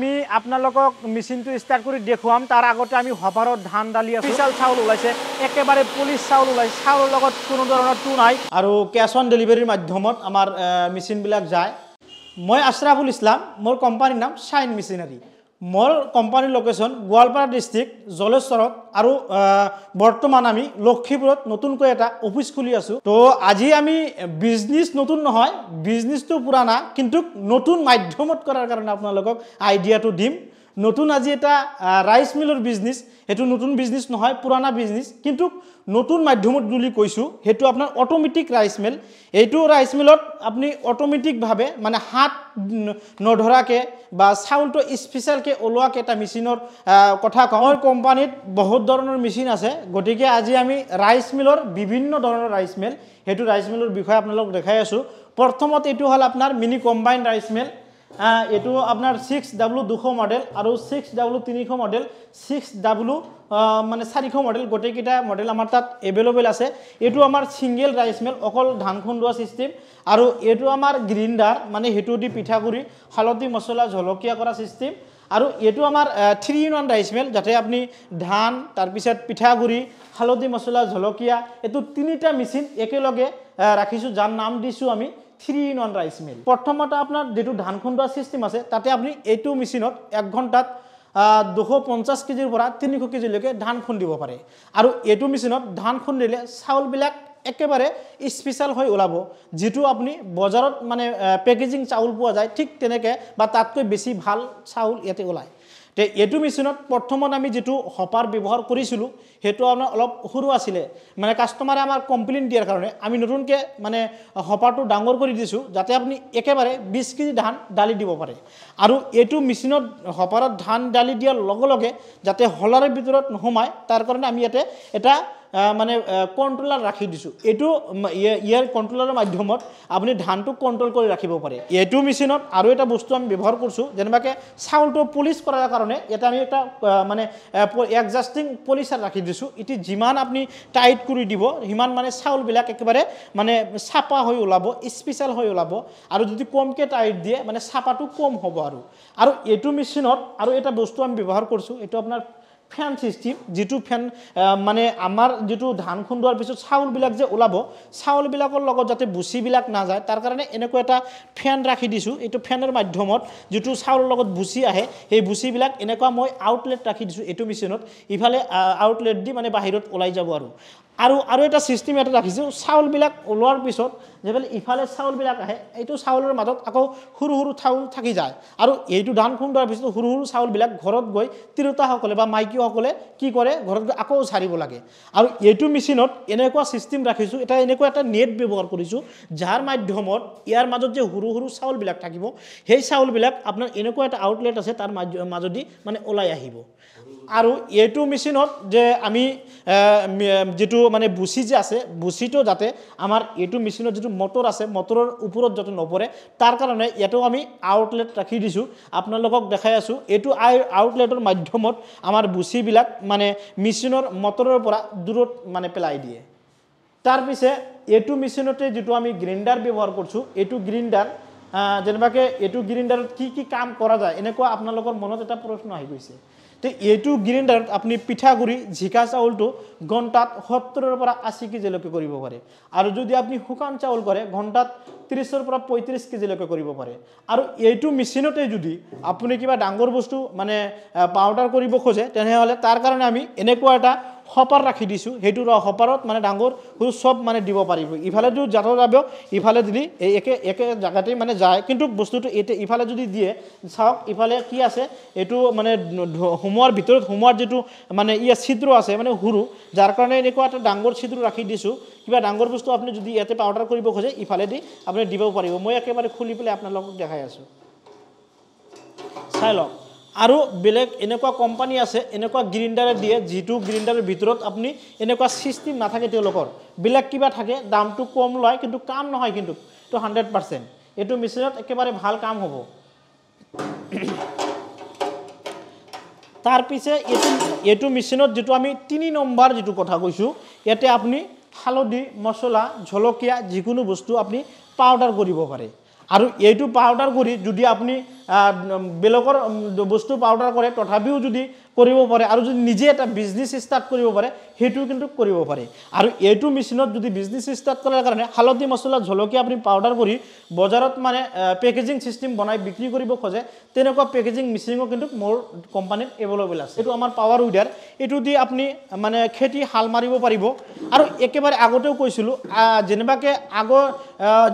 আমি আপোনালোকক মেচিনটো ষ্টাৰ্ট কৰি দেখুৱাম তাৰ আগতে আমি সভাৰত ধান ডালি স্পেশাল চাউল ওলাইছে একেবাৰে পুলিচ চাউল ওলাইছে লগত কোনো ধৰণৰ টু নাই আৰু কেছ অন ডেলিভাৰীৰ মাধ্যমত আমাৰ মেশিনবিল যায় মই আশ্ৰাফুল ইছলাম মোৰ কোম্পানীৰ নাম চাইন মেচিনাৰী মোৰ কোম্পানীৰ লোকেশ্যন গোৱালপাৰা ডিষ্ট্ৰিক্ট জলেশ্বৰত আৰু বৰ্তমান আমি লক্ষীপুৰত নতুনকৈ এটা অফিচ খুলি আছোঁ তো আজি আমি বিজনেছ নতুন নহয় বিজনেছটো পুৰণা কিন্তু নতুন মাধ্যমত কৰাৰ কাৰণে আপোনালোকক আইডিয়াটো দিম নতুন আজি এটা ৰাইচ মিলৰ বিজনেছ সেইটো নতুন বিজনেছ নহয় পুৰণা বিজনেছ কিন্তু নতুন মাধ্যমত বুলি কৈছোঁ সেইটো আপোনাৰ অট'মেটিক ৰাইচ মিল এইটো ৰাইচ মিলত আপুনি অট'মেটিকভাৱে মানে হাত নধৰাকৈ বা চাউলটো স্পেচিয়েলকৈ ওলোৱাকৈ এটা মেচিনৰ কথা কওঁ আমাৰ কোম্পানীত বহুত ধৰণৰ মেচিন আছে গতিকে আজি আমি ৰাইচ মিলৰ বিভিন্ন ধৰণৰ ৰাইচ মিল সেইটো ৰাইচ মিলৰ বিষয়ে আপোনালোকক দেখাই আছোঁ প্ৰথমত এইটো হ'ল আপোনাৰ মিনি কম্বাইন ৰাইচ মিল এইটো আপোনাৰ ছিক্স ডাব্লু দুশ মডেল আৰু ছিক্স ডাব্লু তিনিশ মডেল ছিক্স ডাব্লু মানে চাৰিশ মডেল গোটেইকেইটা মডেল আমাৰ তাত এভেইলেবল আছে এইটো আমাৰ ছিংগেল ৰাইচ মিল অকল ধান খুন্দোৱা ছিষ্টেম আৰু এইটো আমাৰ গ্ৰিণ্ডাৰ মানে সেইটো দি পিঠাগুড়ি হালধি মছলা জলকীয়া কৰা ছিষ্টেম আৰু এইটো আমাৰ three in one rice mill যাতে আপুনি ধান তাৰপিছত পিঠাগুড়ি হালধি মছলা জলকীয়া এইটো তিনিটা মেচিন একেলগে ৰাখিছোঁ যাৰ নাম দিছোঁ আমি three in one rice mill প্ৰথমতে আপোনাৰ যিটো ধান খুন্দোৱা ছিষ্টেম আছে তাতে আপুনি এইটো মেচিনত এক ঘণ্টাত দুশ পঞ্চাছ কেজিৰ পৰা তিনিশ কেজিলৈকে ধান খুন্দিব পাৰে আৰু এইটো মেচিনত ধান খুন্দিলে চাউলবিলাক একেবাৰে স্পেচিয়েল হৈ ওলাব যিটো আপুনি বজাৰত মানে পেকেজিং চাউল পোৱা যায় ঠিক তেনেকৈ বা তাতকৈ বেছি ভাল চাউল ইয়াতে ওলায় তে এইটো মেচিনত প্ৰথমত আমি যিটো হপাৰ ব্যৱহাৰ কৰিছিলোঁ সেইটো আপোনাৰ অলপ সৰু আছিলে মানে কাষ্টমাৰে আমাৰ কমপ্লেইন দিয়াৰ কাৰণে আমি নতুনকৈ মানে হপাৰটো ডাঙৰ কৰি দিছোঁ যাতে আপুনি একেবাৰে বিছ কেজি ধান দালি দিব পাৰে আৰু এইটো মেচিনত হপাৰত ধান দালি দিয়াৰ লগে লগে যাতে হলাৰ ভিতৰত নোসোমায় তাৰ কাৰণে আমি ইয়াতে এটা মানে কণ্ট্ৰলাৰ ৰাখি দিছোঁ এইটো ইয়াৰ কণ্ট্ৰলাৰৰ মাধ্যমত আপুনি ধানটো কণ্ট্ৰল কৰি ৰাখিব পাৰে এইটো মেচিনত আৰু এটা বস্তু আমি ব্যৱহাৰ কৰিছোঁ যেনেবাকৈ চাউলটো পলিচ কৰাৰ কাৰণে ইয়াতে আমি এটা মানে এডজাষ্টিং পলিচাৰ ৰাখি দিছোঁ ইটি যিমান আপুনি টাইট কৰি দিব সিমান মানে চাউলবিলাক একেবাৰে মানে চাপা হৈ ওলাব স্পেচিয়েল হৈ ওলাব আৰু যদি কমকৈ টাইট দিয়ে মানে চাপাটো কম হ'ব আৰু আৰু এইটো মেচিনত আৰু এটা বস্তু আমি ব্যৱহাৰ কৰিছোঁ এইটো আপোনাৰ ফেন সৃষ্টি যিটো ফেন মানে আমাৰ যিটো ধান খুন্দোৱাৰ পিছত চাউলবিলাক যে ওলাব চাউলবিলাকৰ লগত যাতে বুচিবিলাক নাযায় তাৰ কাৰণে এনেকুৱা এটা ফেন ৰাখি দিছোঁ এইটো ফেনৰ মাধ্যমত যিটো চাউলৰ লগত বুচি আহে সেই বুচিবিলাক এনেকুৱা মই আউটলেট ৰাখি দিছোঁ এইটো মেচিনত ইফালে আউটলেট দি মানে বাহিৰত ওলাই যাব আৰু আৰু আৰু এটা চিষ্টেম এটা ৰাখিছোঁ চাউলবিলাক ওলোৱাৰ পিছত যেনেকৈ ইফালে চাউলবিলাক আহে এইটো চাউলৰ মাজত আকৌ সৰু সৰু চাউল থাকি যায় আৰু এইটো ধান খুন্দোৱাৰ পিছত সৰু সৰু চাউলবিলাক ঘৰত গৈ তিৰোতাসকলে বা মাইকীসকলে কি কৰে ঘৰত গৈ আকৌ ঝাৰিব লাগে আৰু এইটো মেচিনত এনেকুৱা চিষ্টেম ৰাখিছোঁ এটা এনেকুৱা এটা নেট ব্যৱহাৰ কৰিছোঁ যাৰ মাধ্যমত ইয়াৰ মাজত যে সৰু সৰু চাউলবিলাক থাকিব সেই চাউলবিলাক আপোনাৰ এনেকুৱা এটা আউটলেট আছে তাৰ মাজ মাজেদি মানে ওলাই আহিব আৰু এইটো মেচিনত যে আমি যিটো মানে বুচি যে আছে বুচিটো যাতে আমাৰ এইটো মেচিনত যিটো মটৰ আছে মটৰৰ ওপৰত যাতে নপৰে তাৰ কাৰণে ইয়াতো আমি আউটলেট ৰাখি দিছোঁ আপোনালোকক দেখাই আছোঁ এইটো আই আউটলেটৰ মাধ্যমত আমাৰ বুচিবিলাক মানে মেচিনৰ মটৰৰ পৰা দূৰত মানে পেলাই দিয়ে তাৰপিছে এইটো মেচিনতে যিটো আমি গ্ৰিণ্ডাৰ ব্যৱহাৰ কৰিছোঁ এইটো গ্ৰিণ্ডাৰ যেনেবাকে এইটো গ্ৰিণ্ডাৰত কি কি কাম কৰা যায় এনেকুৱা আপোনালোকৰ মনত এটা প্ৰশ্ন আহি গৈছে তে এইটো গ্ৰিণ্ডাৰত আপুনি পিঠাগুড়ি জিকা চাউলটো ঘণ্টাত সত্তৰৰ পৰা আশী কেজিলৈকে কৰিব পাৰে আৰু যদি আপুনি শুকান চাউল কৰে ঘণ্টাত ত্ৰিছৰ পৰা পঁয়ত্ৰিছ কেজিলৈকে কৰিব পাৰে আৰু এইটো মেচিনতে যদি আপুনি কিবা ডাঙৰ বস্তু মানে পাউদাৰ কৰিব খোজে তেনেহ'লে তাৰ কাৰণে আমি এনেকুৱা এটা সপাৰ ৰাখি দিছোঁ সেইটো সপাৰত মানে ডাঙৰ সৰু চব মানে দিব পাৰিব ইফালে যদি যাতে যাব ইফালে যদি এই একে একে জেগাতেই মানে যায় কিন্তু বস্তুটো এতিয়া ইফালে যদি দিয়ে চাওক ইফালে কি আছে এইটো মানে সোমোৱাৰ ভিতৰত সোমোৱাৰ যিটো মানে ইয়াৰ ছিদ্ৰ আছে মানে সৰু যাৰ কাৰণে এনেকুৱা এটা ডাঙৰ ছিদ্ৰ ৰাখি দিছোঁ কিবা ডাঙৰ বস্তু আপুনি যদি ইয়াতে পাউডাৰ কৰিব খোজে ইফালে দি আপুনি দিব পাৰিব মই একেবাৰে খুলি পেলাই আপোনালোকক দেখাই আছোঁ চাই লওক আৰু বেলেগ এনেকুৱা কোম্পানী আছে এনেকুৱা গ্ৰিণ্ডাৰে দিয়ে যিটো গ্ৰিণ্ডাৰৰ ভিতৰত আপুনি এনেকুৱা ছিষ্টেম নাথাকে তেওঁলোকৰ বেলেগ কিবা থাকে দামটো কম লয় কিন্তু কাম নহয় কিন্তু এইটো হাণ্ড্ৰেড পাৰ্চেণ্ট এইটো মেচিনত একেবাৰে ভাল কাম হ'ব তাৰপিছে এইটো এইটো মেচিনত যিটো আমি তিনি নম্বৰ যিটো কথা কৈছোঁ ইয়াতে আপুনি হালধি মছলা জলকীয়া যিকোনো বস্তু আপুনি পাউডাৰ কৰিব পাৰে আৰু এইটো পাউডাৰ কৰি যদি আপুনি বেলেগৰ বস্তু পাউডাৰ কৰে তথাপিও যদি কৰিব পাৰে আৰু যদি নিজে এটা বিজনেছ ষ্টাৰ্ট কৰিব পাৰে সেইটো কিন্তু কৰিব পাৰে আৰু এইটো মেচিনত যদি বিজনেছ ষ্টাৰ্ট কৰাৰ কাৰণে হালধি মছলা জলকীয়া আপুনি পাউডাৰ কৰি বজাৰত মানে পেকেজিং ছিষ্টেম বনাই বিক্ৰী কৰিব খোজে তেনেকুৱা পেকেজিং মেচিনো কিন্তু মোৰ কোম্পানীত এভেইলেবল আছে এইটো আমাৰ পাৱাৰ উইডাৰ এইটো দি আপুনি মানে খেতি হাল মাৰিব পাৰিব আৰু একেবাৰে আগতেও কৈছিলোঁ যেনিবাকে আগৰ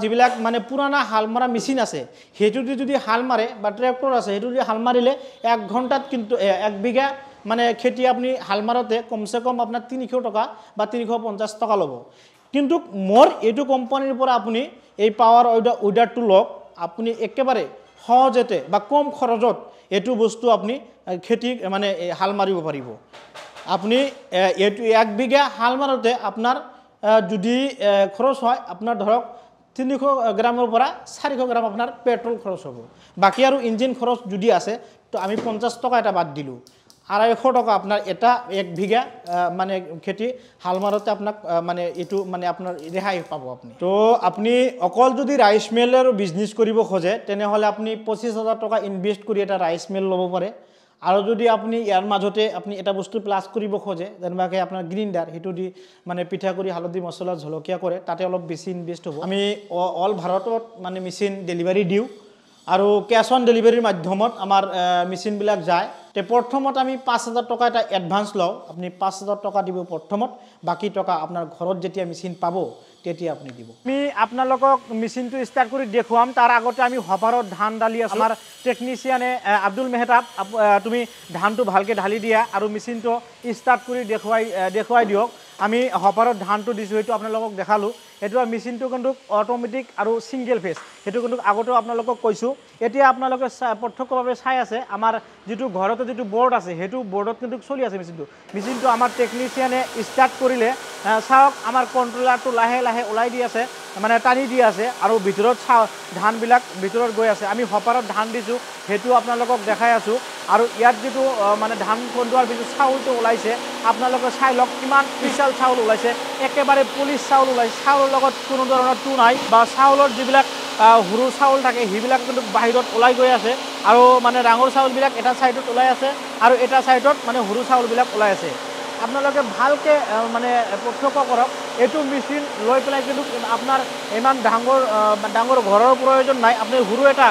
যিবিলাক মানে পুৰণা হাল মৰা মেচিন আছে সেইটো দি যদি হাল মাৰে বা ট্ৰেক্টৰ আছে সেইটো দি হাল মাৰিলে এক ঘণ্টাত কিন্তু এক বিঘা মানে খেতি আপুনি হাল মাৰোঁতে কমচে কম আপোনাৰ তিনিশ টকা বা তিনিশ পঞ্চাছ টকা ল'ব কিন্তু মোৰ এইটো কোম্পানীৰ পৰা আপুনি এই পাৱাৰ অৰ্ডাৰ অৰ্ডাৰটো লওক আপুনি একেবাৰে সহজতে বা কম খৰচত এইটো বস্তু আপুনি খেতি মানে হাল মাৰিব পাৰিব আপুনি এইটো এক বিঘা হাল মাৰোঁতে আপোনাৰ যদি খৰচ হয় আপোনাৰ ধৰক তিনিশ গ্ৰামৰ পৰা চাৰিশ গ্ৰাম আপোনাৰ পেট্ৰল খৰচ হ'ব বাকী আৰু ইঞ্জিন খৰচ যদি আছে তো আমি পঞ্চাছ টকা এটা বাদ দিলোঁ আঢ়ৈশ টকা আপোনাৰ এটা এক বিঘা মানে খেতি হাল মাৰোতে আপোনাক মানে এইটো মানে আপোনাৰ ৰেহাই পাব আপুনি তো আপুনি অকল যদি ৰাইচ মিলৰ বিজনেছ কৰিব খোজে তেনেহ'লে আপুনি পঁচিছ হাজাৰ টকা ইনভেষ্ট কৰি এটা ৰাইচ মিল ল'ব পাৰে আৰু যদি আপুনি ইয়াৰ মাজতে আপুনি এটা বস্তু প্লাছ কৰিব খোজে যেনিবাকৈ আপোনাৰ গ্ৰিণ্ডাৰ সেইটো দি মানে পিঠা কৰি হালধি মছলা জলকীয়া কৰে তাতে অলপ বেছি ইনভেষ্ট হ'ব আমি অল ভাৰতত মানে মেচিন ডেলিভাৰী দিওঁ আৰু কেছ অন ডেলিভাৰীৰ মাধ্যমত আমাৰ মেচিনবিলাক যায় তে প্ৰথমত আমি পাঁচ হাজাৰ টকা এটা এডভান্স লওঁ আপুনি পাঁচ হাজাৰ টকা দিব প্ৰথমত বাকী টকা আপোনাৰ ঘৰত যেতিয়া মেচিন পাব তেতিয়া আপুনি দিব আমি আপোনালোকক মেচিনটো ষ্টাৰ্ট কৰি দেখুৱাম তাৰ আগতে আমি সভাৰত ধান ঢালি আমাৰ টেকনিচিয়ানে আব্দুল মেহতাব তুমি ধানটো ভালকৈ ঢালি দিয়া আৰু মেচিনটো ষ্টাৰ্ট কৰি দেখুৱাই দেখুৱাই দিয়ক আমি সভাৰত ধানটো দিছোঁ সেইটো আপোনালোকক দেখালোঁ সেইটো মেচিনটো কিন্তু অটোমেটিক আৰু ছিংগল ফেচ সেইটো কিন্তু আগতেও আপোনালোকক কৈছোঁ এতিয়া আপোনালোকে প্ৰত্যক্ষভাৱে চাই আছে আমাৰ যিটো ঘৰতে যিটো বৰ্ড আছে সেইটো বৰ্ডত কিন্তু চলি আছে মেচিনটো মেচিনটো আমাৰ টেকনিচিয়ানে ষ্টাৰ্ট কৰিলে চাওক আমাৰ কণ্ট্ৰলাৰটো লাহে লাহে ওলাই দি আছে মানে টানি দি আছে আৰু ভিতৰত চা ধানবিলাক ভিতৰত গৈ আছে আমি সপাৰত ধান দিছোঁ সেইটো আপোনালোকক দেখাই আছোঁ আৰু ইয়াত যিটো মানে ধান কন্দোৱাৰ পিছত চাউলটো ওলাইছে আপোনালোকে চাই লওক কিমান স্পেচিয়েল চাউল ওলাইছে একেবাৰে পুলিচ চাউল ওলাইছে চাউল লগত কোনো ধৰণৰ টু নাই বা চাউলৰ যিবিলাক সৰু চাউল থাকে সেইবিলাক কিন্তু বাহিৰত ওলাই গৈ আছে আৰু মানে ডাঙৰ চাউলবিলাক এটা ছাইডত ওলাই আছে আৰু এটা ছাইডত মানে সৰু চাউলবিলাক ওলাই আছে আপোনালোকে ভালকৈ মানে প্ৰত্যক্ষ কৰক এইটো মেচিন লৈ পেলাই কিন্তু আপোনাৰ ইমান ডাঙৰ ডাঙৰ ঘৰৰ প্ৰয়োজন নাই আপুনি সৰু এটা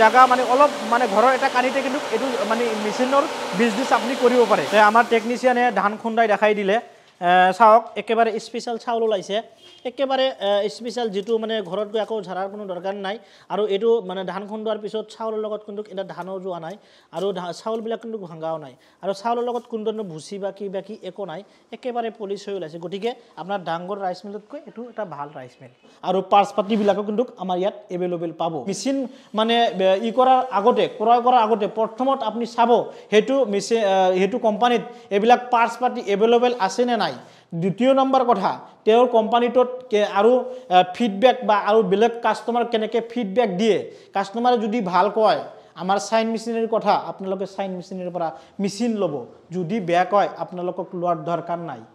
জেগা মানে অলপ মানে ঘৰৰ এটা কানিতে কিন্তু এইটো মানে মেচিনৰ বিজনেছ আপুনি কৰিব পাৰে আমাৰ টেকনিচিয়ানে ধান খুন্দাই দেখাই দিলে চাওক একেবাৰে স্পেচিয়েল চাউল ওলাইছে একেবাৰে স্পেচিয়েল যিটো মানে ঘৰত গৈ আকৌ ঝাৰাৰ কোনো দৰকাৰ নাই আৰু এইটো মানে ধান খুন্দোৱাৰ পিছত চাউলৰ লগত কিন্তু এটা ধানো যোৱা নাই আৰু চাউলবিলাক কিন্তু ভাঙাও নাই আৰু চাউলৰ লগত কোনো ধৰণৰ ভুচি বা কিবা একো নাই একেবাৰে পলিচ হৈ ওলাইছে গতিকে আপোনাৰ ডাঙৰ ৰাইচ মিলতকৈ এইটো এটা ভাল ৰাইচ মিল আৰু পাৰ্চ পাতিবিলাকো কিন্তু আমাৰ ইয়াত এভেইলেবল পাব মেচিন মানে ই কৰাৰ আগতে ক্ৰয় কৰাৰ আগতে প্ৰথমত আপুনি চাব সেইটো মেচিন সেইটো কোম্পানীত এইবিলাক পাৰ্চ পাতি এভেইলেবল আছেনে নাই দ্বিতীয় নম্বৰ কথা তেওঁৰ কোম্পানীটোত আৰু ফিডবেক বা আৰু বেলেগ কাষ্টমাৰক কেনেকৈ ফিডবেক দিয়ে কাষ্টমাৰে যদি ভাল কয় আমাৰ চাইন মেচিনেৰীৰ কথা আপোনালোকে চাইন মেচিনেৰীৰ পৰা মেচিন ল'ব যদি বেয়া কয় আপোনালোকক লোৱাৰ দৰকাৰ নাই